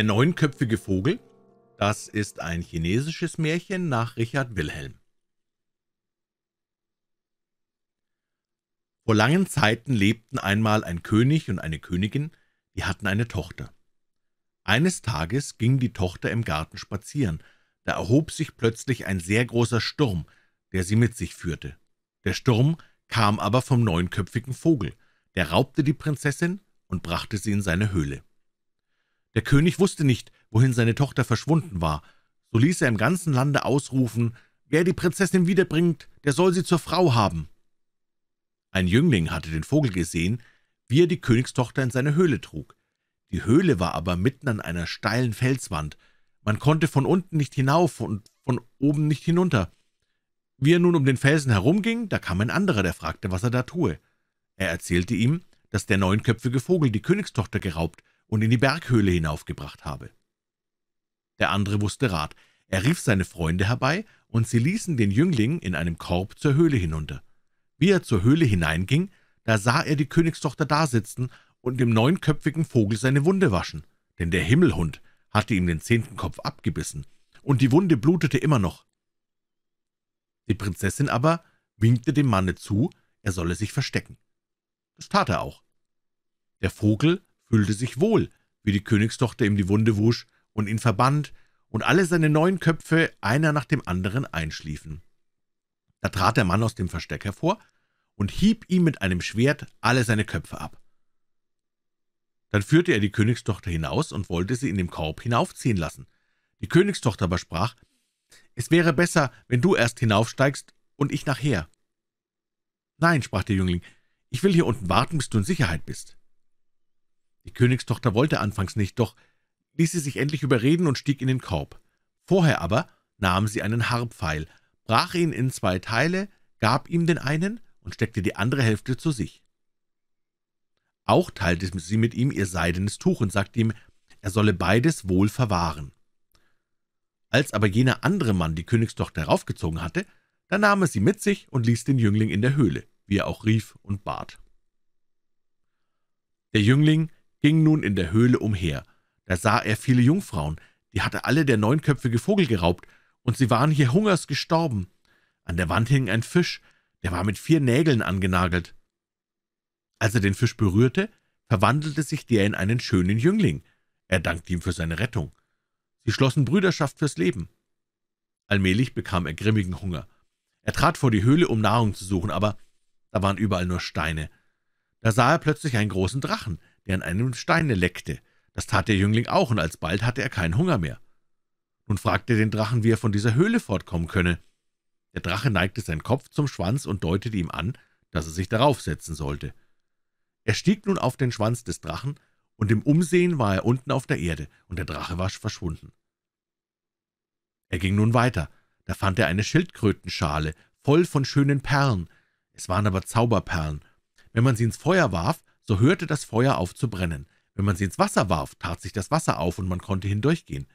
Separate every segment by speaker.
Speaker 1: Der neunköpfige Vogel, das ist ein chinesisches Märchen nach Richard Wilhelm. Vor langen Zeiten lebten einmal ein König und eine Königin, die hatten eine Tochter. Eines Tages ging die Tochter im Garten spazieren, da erhob sich plötzlich ein sehr großer Sturm, der sie mit sich führte. Der Sturm kam aber vom neunköpfigen Vogel, der raubte die Prinzessin und brachte sie in seine Höhle. Der König wusste nicht, wohin seine Tochter verschwunden war. So ließ er im ganzen Lande ausrufen, »Wer die Prinzessin wiederbringt, der soll sie zur Frau haben.« Ein Jüngling hatte den Vogel gesehen, wie er die Königstochter in seine Höhle trug. Die Höhle war aber mitten an einer steilen Felswand. Man konnte von unten nicht hinauf und von oben nicht hinunter. Wie er nun um den Felsen herumging, da kam ein anderer, der fragte, was er da tue. Er erzählte ihm, dass der neunköpfige Vogel die Königstochter geraubt und in die Berghöhle hinaufgebracht habe. Der andere wusste Rat. Er rief seine Freunde herbei, und sie ließen den Jüngling in einem Korb zur Höhle hinunter. Wie er zur Höhle hineinging, da sah er die Königstochter dasitzen und dem neunköpfigen Vogel seine Wunde waschen, denn der Himmelhund hatte ihm den zehnten Kopf abgebissen, und die Wunde blutete immer noch. Die Prinzessin aber winkte dem Manne zu, er solle sich verstecken. Das tat er auch. Der Vogel fühlte sich wohl, wie die Königstochter ihm die Wunde wusch und ihn verband, und alle seine neuen Köpfe einer nach dem anderen einschliefen. Da trat der Mann aus dem Versteck hervor und hieb ihm mit einem Schwert alle seine Köpfe ab. Dann führte er die Königstochter hinaus und wollte sie in dem Korb hinaufziehen lassen. Die Königstochter aber sprach, »Es wäre besser, wenn du erst hinaufsteigst und ich nachher.« »Nein«, sprach der Jüngling, »ich will hier unten warten, bis du in Sicherheit bist.« die Königstochter wollte anfangs nicht, doch ließ sie sich endlich überreden und stieg in den Korb. Vorher aber nahm sie einen Harpfeil, brach ihn in zwei Teile, gab ihm den einen und steckte die andere Hälfte zu sich. Auch teilte sie mit ihm ihr seidenes Tuch und sagte ihm, er solle beides wohl verwahren. Als aber jener andere Mann die Königstochter heraufgezogen hatte, da nahm er sie mit sich und ließ den Jüngling in der Höhle, wie er auch rief und bat. Der Jüngling ging nun in der Höhle umher. Da sah er viele Jungfrauen, die hatte alle der neunköpfige Vogel geraubt, und sie waren hier hungers gestorben. An der Wand hing ein Fisch, der war mit vier Nägeln angenagelt. Als er den Fisch berührte, verwandelte sich der in einen schönen Jüngling. Er dankte ihm für seine Rettung. Sie schlossen Brüderschaft fürs Leben. Allmählich bekam er grimmigen Hunger. Er trat vor die Höhle, um Nahrung zu suchen, aber da waren überall nur Steine. Da sah er plötzlich einen großen Drachen, der an einem Steine leckte. Das tat der Jüngling auch, und alsbald hatte er keinen Hunger mehr. Nun fragte er den Drachen, wie er von dieser Höhle fortkommen könne. Der Drache neigte seinen Kopf zum Schwanz und deutete ihm an, dass er sich darauf setzen sollte. Er stieg nun auf den Schwanz des Drachen, und im Umsehen war er unten auf der Erde, und der Drache war verschwunden. Er ging nun weiter, da fand er eine Schildkrötenschale, voll von schönen Perlen, es waren aber Zauberperlen, wenn man sie ins Feuer warf, so hörte das Feuer auf zu brennen. Wenn man sie ins Wasser warf, tat sich das Wasser auf und man konnte hindurchgehen.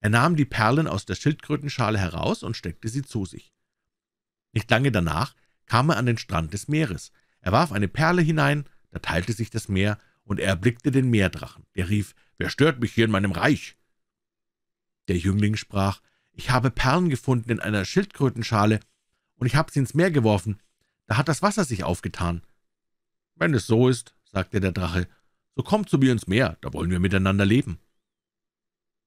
Speaker 1: Er nahm die Perlen aus der Schildkrötenschale heraus und steckte sie zu sich. Nicht lange danach kam er an den Strand des Meeres. Er warf eine Perle hinein, da teilte sich das Meer, und er erblickte den Meerdrachen. Der rief, »Wer stört mich hier in meinem Reich?« Der Jüngling sprach, »Ich habe Perlen gefunden in einer Schildkrötenschale, und ich habe sie ins Meer geworfen. Da hat das Wasser sich aufgetan. »Wenn es so ist«, sagte der Drache, »so komm zu mir ins Meer, da wollen wir miteinander leben.«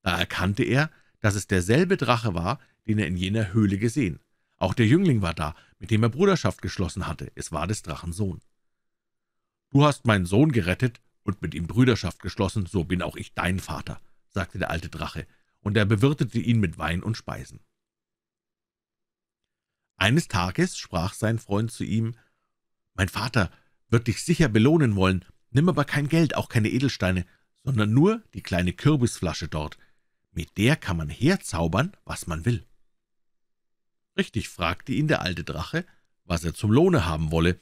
Speaker 1: Da erkannte er, dass es derselbe Drache war, den er in jener Höhle gesehen. Auch der Jüngling war da, mit dem er Bruderschaft geschlossen hatte. Es war des Drachen Sohn. »Du hast meinen Sohn gerettet und mit ihm Brüderschaft geschlossen, so bin auch ich dein Vater«, sagte der alte Drache, und er bewirtete ihn mit Wein und Speisen. Eines Tages sprach sein Freund zu ihm, »Mein Vater, wird dich sicher belohnen wollen. Nimm aber kein Geld, auch keine Edelsteine, sondern nur die kleine Kürbisflasche dort. Mit der kann man herzaubern, was man will.« Richtig fragte ihn der alte Drache, was er zum Lohne haben wolle,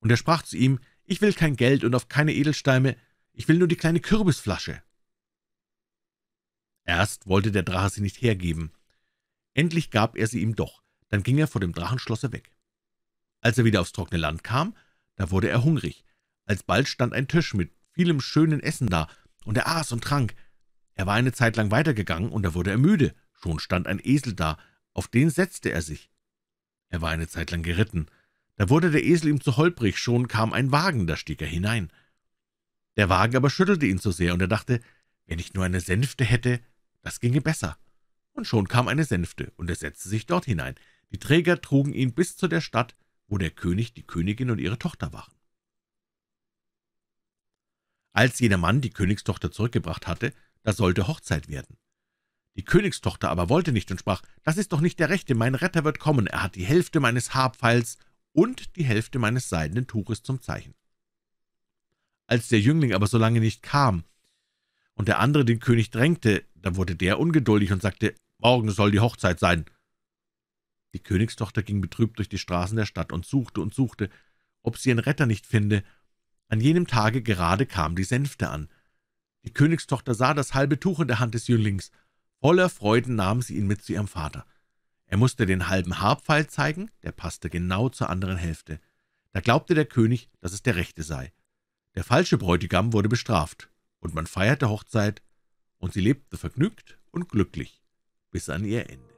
Speaker 1: und er sprach zu ihm, »Ich will kein Geld und auf keine Edelsteine, ich will nur die kleine Kürbisflasche.« Erst wollte der Drache sie nicht hergeben. Endlich gab er sie ihm doch, dann ging er vor dem Drachenschlosse weg. Als er wieder aufs trockene Land kam, da wurde er hungrig. Alsbald stand ein Tisch mit vielem schönen Essen da, und er aß und trank. Er war eine Zeit lang weitergegangen, und da wurde er müde. Schon stand ein Esel da, auf den setzte er sich. Er war eine Zeit lang geritten. Da wurde der Esel ihm zu holprig, schon kam ein Wagen, da stieg er hinein. Der Wagen aber schüttelte ihn zu sehr, und er dachte, wenn ich nur eine Sänfte hätte, das ginge besser. Und schon kam eine Sänfte, und er setzte sich dort hinein. Die Träger trugen ihn bis zu der Stadt, wo der König, die Königin und ihre Tochter waren. Als jener Mann die Königstochter zurückgebracht hatte, da sollte Hochzeit werden. Die Königstochter aber wollte nicht und sprach, »Das ist doch nicht der Rechte, mein Retter wird kommen, er hat die Hälfte meines Haarpfeils und die Hälfte meines seidenen Tuches zum Zeichen.« Als der Jüngling aber so lange nicht kam und der andere den König drängte, da wurde der ungeduldig und sagte, »Morgen soll die Hochzeit sein.« die Königstochter ging betrübt durch die Straßen der Stadt und suchte und suchte, ob sie ihren Retter nicht finde. An jenem Tage gerade kam die Sänfte an. Die Königstochter sah das halbe Tuch in der Hand des Jünglings. Voller Freuden nahm sie ihn mit zu ihrem Vater. Er musste den halben Haarpfeil zeigen, der passte genau zur anderen Hälfte. Da glaubte der König, dass es der rechte sei. Der falsche Bräutigam wurde bestraft, und man feierte Hochzeit, und sie lebte vergnügt und glücklich bis an ihr Ende.